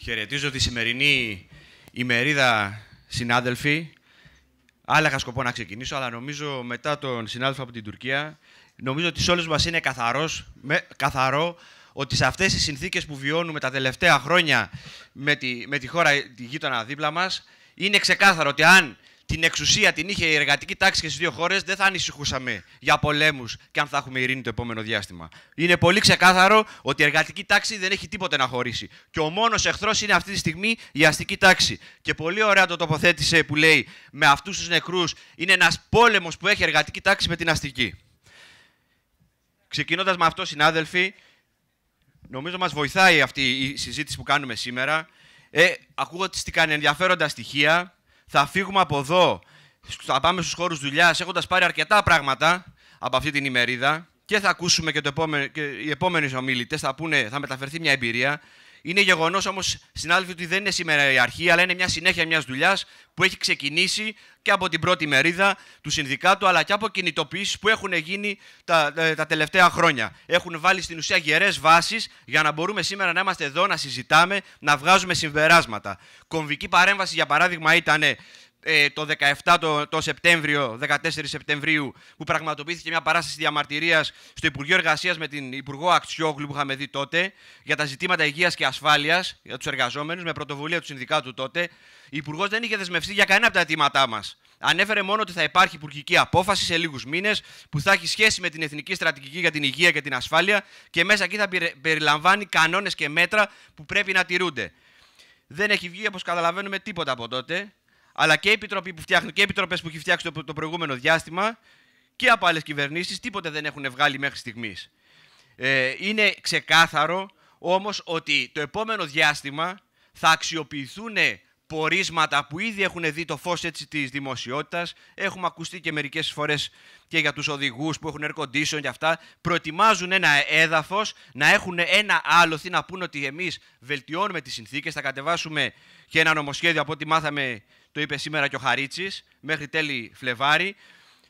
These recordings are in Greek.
Χαιρετίζω τη σημερινή ημερίδα, συνάδελφοι. Άλλα είχα σκοπό να ξεκινήσω, αλλά νομίζω μετά τον συνάδελφο από την Τουρκία, νομίζω ότι σε όλους μας είναι καθαρός, με, καθαρό ότι σε αυτές τις συνθήκες που βιώνουμε τα τελευταία χρόνια με τη, με τη χώρα, τη γείτονα δίπλα μας, είναι ξεκάθαρο ότι αν την εξουσία την είχε η εργατική τάξη και στις δύο χώρες, δεν θα ανησυχούσαμε για πολέμους και αν θα έχουμε ειρήνη το επόμενο διάστημα. Είναι πολύ ξεκάθαρο ότι η εργατική τάξη δεν έχει τίποτε να χωρίσει. Και ο μόνος εχθρός είναι αυτή τη στιγμή η αστική τάξη. Και πολύ ωραία το τοποθέτησε που λέει με αυτούς τους νεκρούς είναι ένας πόλεμος που έχει εργατική τάξη με την αστική. Ξεκινώντας με αυτό, συνάδελφοι, νομίζω μας βοηθάει αυτή η συζήτηση που κάνουμε σήμερα. Ε, ακούγοντας τι ενδιαφέροντα στοιχεία, θα φύγουμε από εδώ, θα πάμε στους χώρους δουλειάς έχοντας πάρει αρκετά πράγματα από αυτή την ημερίδα και θα ακούσουμε και, το και οι επόμενοι ομιλητές θα θα μεταφερθεί μια εμπειρία είναι γεγονός όμως, συνάδελφοι, ότι δεν είναι σήμερα η αρχή, αλλά είναι μια συνέχεια μιας δουλειάς που έχει ξεκινήσει και από την πρώτη μερίδα του συνδικάτου, αλλά και από κινητοποιήσεις που έχουν γίνει τα, ε, τα τελευταία χρόνια. Έχουν βάλει στην ουσία γερές βάσεις για να μπορούμε σήμερα να είμαστε εδώ, να συζητάμε, να βγάζουμε συμπεράσματα. Κομβική παρέμβαση, για παράδειγμα, ήταν ε, το 17 το, το Σεπτέμβριο, 14 Σεπτεμβρίου, που πραγματοποιήθηκε μια παράσταση διαμαρτυρίας στο Υπουργείο Εργασίας με την Υπουργό Αξιόγλου που είχαμε δει τότε για τα ζητήματα υγείας και ασφάλειας για τους εργαζόμενους με πρωτοβουλία του Συνδικάτου τότε. Ο Υπουργός δεν είχε δεσμευτεί για κανένα από τα αιτήματά μας. Ανέφερε μόνο ότι θα υπάρχει υπουργική απόφαση σε λίγους μήνες που θα έχει σχέση με την Εθνική Στρατηγική για την Υγεία και την Ασφάλεια και μέσα εκεί θα περιλαμβάνει κανόνες και μέτρα που πρέπει να τηρούνται. Δεν έχει βγει, όπως καταλαβαίνουμε, τίποτα από τότε αλλά και που φτιάχνει και οι επιτροπές που έχει φτιάξει το, προηγούμενο διάστημα και από άλλες κυβερνήσεις τίποτε δεν έχουν βγάλει μέχρι στιγμής. Ε, είναι ξεκάθαρο όμως ότι το επόμενο διάστημα θα αξιοποιηθούν πορίσματα που ήδη έχουν δει το φως έτσι της δημοσιότητας. Έχουμε ακουστεί και μερικές φορές και για τους οδηγούς που έχουν air condition και αυτά. Προετοιμάζουν ένα έδαφος, να έχουν ένα άλοθη να πούν ότι εμείς βελτιώνουμε τις συνθήκες, θα κατεβάσουμε και ένα νομοσχέδιο από ό,τι μάθαμε, το είπε σήμερα και ο Χαρίτσης, μέχρι τέλη Φλεβάρι,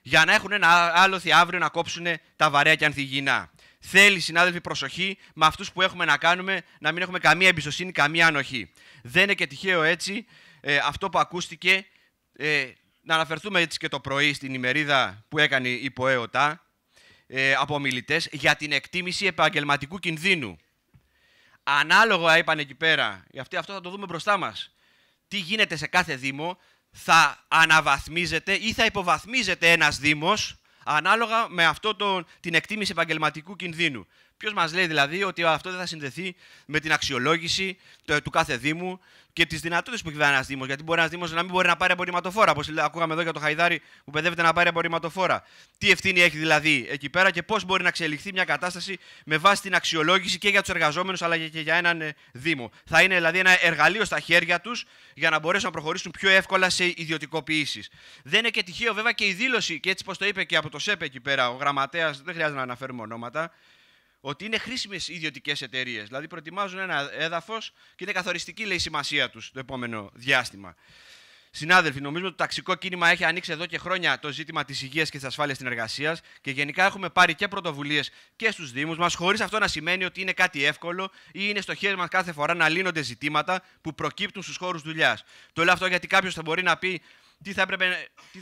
για να έχουν ένα άλοθη αύριο να κόψουν τα βαρέα και ανθυγινά. Θέλει, συνάδελφοι, προσοχή με αυτούς που έχουμε να κάνουμε να μην έχουμε καμία εμπιστοσύνη, καμία ανοχή. Δεν είναι και τυχαίο έτσι ε, αυτό που ακούστηκε. Ε, να αναφερθούμε έτσι και το πρωί στην ημερίδα που έκανε η ΠΟΕΟΤΑ ε, από μιλητέ για την εκτίμηση επαγγελματικού κινδύνου. Ανάλογα είπαν εκεί πέρα, γιατί αυτό θα το δούμε μπροστά μας. Τι γίνεται σε κάθε Δήμο, θα αναβαθμίζεται ή θα υποβαθμίζεται ένας Δήμος, ανάλογα με αυτό τον την εκτίμηση επαγγελματικού κινδύνου. Ποιος μας λέει δηλαδή ότι αυτό δεν θα συνδεθεί με την αξιολόγηση ε, του κάθε Δήμου και τις δυνατότητες που έχει ένας Δήμος. Γιατί μπορεί ένας Δήμος να μην μπορεί να πάρει απορριμματοφόρα. Όπως ακούγαμε εδώ για το Χαϊδάρι που παιδεύεται να πάρει απορριμματοφόρα. Τι ευθύνη έχει δηλαδή εκεί πέρα και πώς μπορεί να εξελιχθεί μια κατάσταση με βάση την αξιολόγηση και για τους εργαζόμενους αλλά και για έναν ε, Δήμο. Θα είναι δηλαδή ένα εργαλείο στα χέρια τους για να μπορέσουν να προχωρήσουν πιο εύκολα σε ιδιωτικοποιήσεις. Δεν είναι και τυχαίο βέβαια και η δήλωση, και έτσι πώ το είπε και από το ΣΕΠ εκεί πέρα ο γραμματέας, δεν χρειάζεται να αναφέρουμε ονόματα, ότι είναι χρήσιμες οι ιδιωτικές εταιρείες. Δηλαδή, προετοιμάζουν ένα έδαφος και είναι καθοριστική λέει, η σημασία τους το επόμενο διάστημα. Συνάδελφοι, νομίζω ότι το ταξικό κίνημα έχει ανοίξει εδώ και χρόνια το ζήτημα της υγείας και της ασφάλειας στην εργασία και γενικά έχουμε πάρει και πρωτοβουλίες και στους Δήμους μας, χωρίς αυτό να σημαίνει ότι είναι κάτι εύκολο ή είναι στο χέρι μας κάθε φορά να λύνονται ζητήματα που προκύπτουν στους χώρους δουλειάς. Το λέω αυτό γιατί κάποιος θα μπορεί να πει τι θα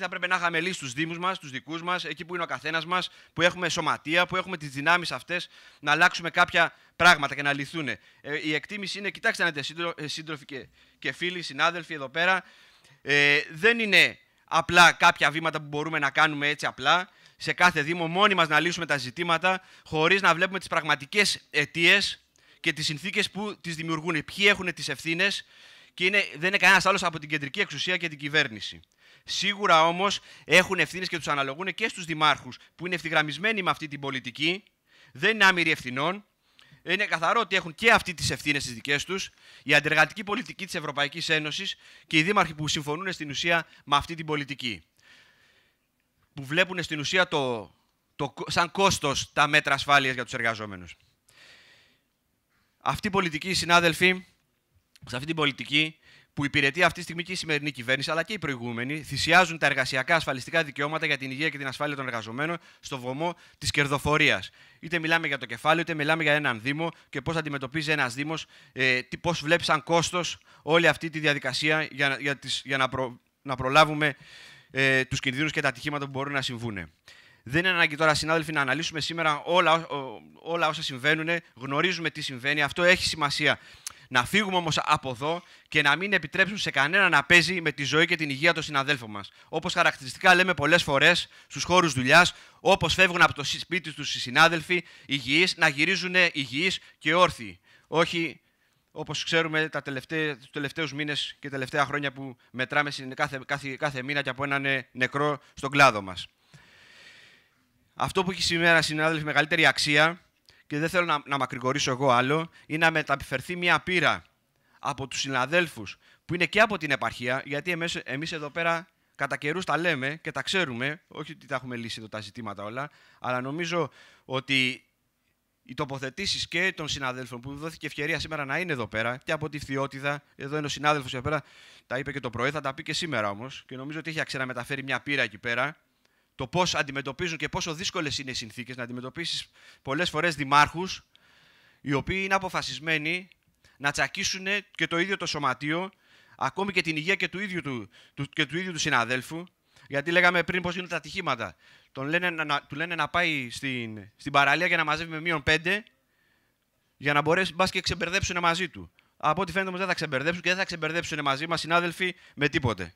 έπρεπε, να είχαμε λύσει στου Δήμους μας, στου δικούς μας, εκεί που είναι ο καθένας μας, που έχουμε σωματεία, που έχουμε τις δυνάμεις αυτές, να αλλάξουμε κάποια πράγματα και να λυθούν. Ε, η εκτίμηση είναι, κοιτάξτε να είστε ε, σύντροφοι και, και φίλοι, συνάδελφοι εδώ πέρα, ε, δεν είναι απλά κάποια βήματα που μπορούμε να κάνουμε έτσι απλά. Σε κάθε Δήμο, μόνοι μας να λύσουμε τα ζητήματα, χωρίς να βλέπουμε τις πραγματικές αιτίες και τις συνθήκες που τις δημιουργούν. Ποιοι έχουν τις ευθύνες, και δεν είναι κανένας άλλος από την κεντρική εξουσία και την κυβέρνηση. Σίγουρα όμως έχουν ευθύνες και τους αναλογούν και στους δημάρχους που είναι ευθυγραμμισμένοι με αυτή την πολιτική, δεν είναι άμυροι ευθυνών. Είναι καθαρό ότι έχουν και αυτοί τις ευθύνες τις δικές τους. Η αντεργατική πολιτική της Ευρωπαϊκής Ένωσης και οι δήμαρχοι που συμφωνούν στην ουσία με αυτή την πολιτική. Που βλέπουν στην ουσία το, το, σαν κόστος τα μέτρα ασφάλειας για τους εργαζόμενους. Αυτή η πολιτική, συνάδελφοι, σε αυτή την πολιτική που υπηρετεί αυτή τη στιγμή και η σημερινή κυβέρνηση, αλλά και οι προηγούμενοι, θυσιάζουν τα εργασιακά ασφαλιστικά δικαιώματα για την υγεία και την ασφάλεια των εργαζομένων στο βωμό της κερδοφορίας. Είτε μιλάμε για το κεφάλαιο, είτε μιλάμε για έναν Δήμο και πώς αντιμετωπίζει ένας Δήμος, ε, πώς βλέπει σαν κόστος όλη αυτή τη διαδικασία για, για, τις, για να, να προλάβουμε ε, τους κινδύνους και τα ατυχήματα που μπορούν να συμβούν. Δεν είναι ανάγκη τώρα, συνάδελφοι, να αναλύσουμε σήμερα όλα, όλα όσα συμβαίνουν. Γνωρίζουμε τι συμβαίνει. Αυτό έχει σημασία να φύγουμε όμως από εδώ και να μην επιτρέψουμε σε κανένα να παίζει με τη ζωή και την υγεία των συναδέλφων μας. Όπως χαρακτηριστικά λέμε πολλές φορές στους χώρους δουλειάς, όπως φεύγουν από το σπίτι τους οι συνάδελφοι υγιείς, να γυρίζουν υγιείς και όρθιοι. Όχι όπως ξέρουμε τα τους τελευταίους μήνες και τελευταία χρόνια που μετράμε κάθε, κάθε, κάθε μήνα και από έναν ε, νεκρό στον κλάδο μας. Αυτό που έχει σήμερα, συνάδελφοι, μεγαλύτερη αξία και δεν θέλω να, να μακρηγορήσω εγώ άλλο, είναι να μεταφερθεί μια πείρα από τους συναδέλφους, που είναι και από την επαρχία, γιατί εμείς εδώ πέρα κατά καιρούς τα λέμε και τα ξέρουμε, όχι ότι τα έχουμε λύσει εδώ τα ζητήματα όλα, αλλά νομίζω ότι οι τοποθετήσεις και των συναδέλφων που δόθηκε ευκαιρία σήμερα να είναι εδώ πέρα και από τη Φθιώτιδα. Εδώ είναι ο συνάδελφος εδώ πέρα, τα είπε και το πρωί, θα τα πει και σήμερα όμως. Και νομίζω ότι έχει αξία να μεταφέρει μια πείρα εκεί πέρα το πώς αντιμετωπίζουν και πόσο δύσκολες είναι οι συνθήκες να αντιμετωπίσεις πολλές φορές δημάρχους οι οποίοι είναι αποφασισμένοι να τσακίσουν και το ίδιο το σωματείο, ακόμη και την υγεία και του ίδιου του, του, και του, ίδιου του συναδέλφου. Γιατί λέγαμε πριν πώς γίνονται τα ατυχήματα. Τον λένε, να, του λένε να πάει στην, στην παραλία για να μαζεύει με μείον πέντε, για να μπορέσει να και ξεμπερδέψουν μαζί του. Από ό,τι φαίνεται όμως δεν θα ξεμπερδέψουν και δεν θα ξεμπερδέψουν μαζί μας συνάδελφοι με τίποτε.